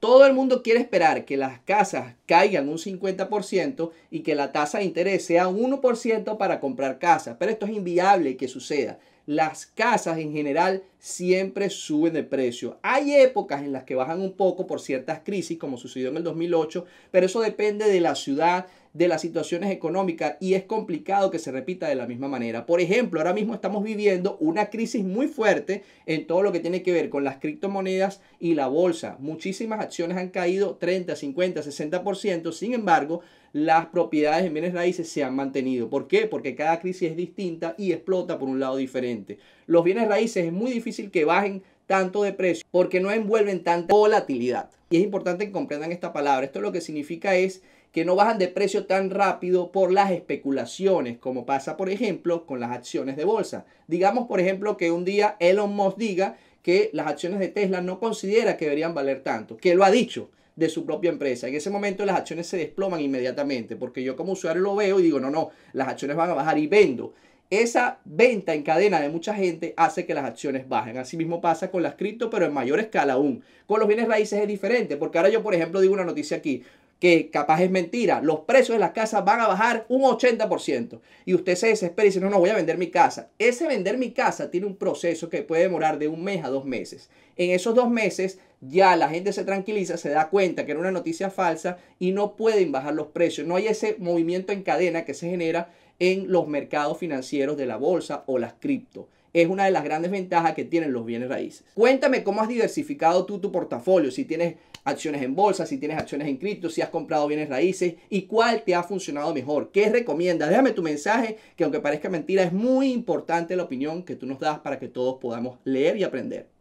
Todo el mundo quiere esperar que las casas caigan un 50% y que la tasa de interés sea un 1% para comprar casas, pero esto es inviable que suceda. Las casas en general siempre suben de precio. Hay épocas en las que bajan un poco por ciertas crisis, como sucedió en el 2008, pero eso depende de la ciudad, de las situaciones económicas y es complicado que se repita de la misma manera. Por ejemplo, ahora mismo estamos viviendo una crisis muy fuerte en todo lo que tiene que ver con las criptomonedas y la bolsa. Muchísimas acciones han caído 30, 50, 60%. Sin embargo, las propiedades en bienes raíces se han mantenido. ¿Por qué? Porque cada crisis es distinta y explota por un lado diferente. Los bienes raíces es muy difícil que bajen tanto de precio porque no envuelven tanta volatilidad. Y es importante que comprendan esta palabra. Esto lo que significa es que no bajan de precio tan rápido por las especulaciones, como pasa, por ejemplo, con las acciones de bolsa. Digamos, por ejemplo, que un día Elon Musk diga que las acciones de Tesla no considera que deberían valer tanto, que lo ha dicho de su propia empresa. En ese momento las acciones se desploman inmediatamente, porque yo como usuario lo veo y digo, no, no, las acciones van a bajar y vendo. Esa venta en cadena de mucha gente hace que las acciones bajen. así mismo pasa con las cripto, pero en mayor escala aún. Con los bienes raíces es diferente, porque ahora yo, por ejemplo, digo una noticia aquí que capaz es mentira, los precios de las casas van a bajar un 80%. Y usted se desespera y dice, no, no, voy a vender mi casa. Ese vender mi casa tiene un proceso que puede demorar de un mes a dos meses. En esos dos meses ya la gente se tranquiliza, se da cuenta que era una noticia falsa y no pueden bajar los precios. No hay ese movimiento en cadena que se genera en los mercados financieros de la bolsa o las cripto. Es una de las grandes ventajas que tienen los bienes raíces. Cuéntame cómo has diversificado tú tu portafolio, si tienes acciones en bolsa, si tienes acciones en cripto, si has comprado bienes raíces y cuál te ha funcionado mejor. ¿Qué recomiendas? Déjame tu mensaje, que aunque parezca mentira, es muy importante la opinión que tú nos das para que todos podamos leer y aprender.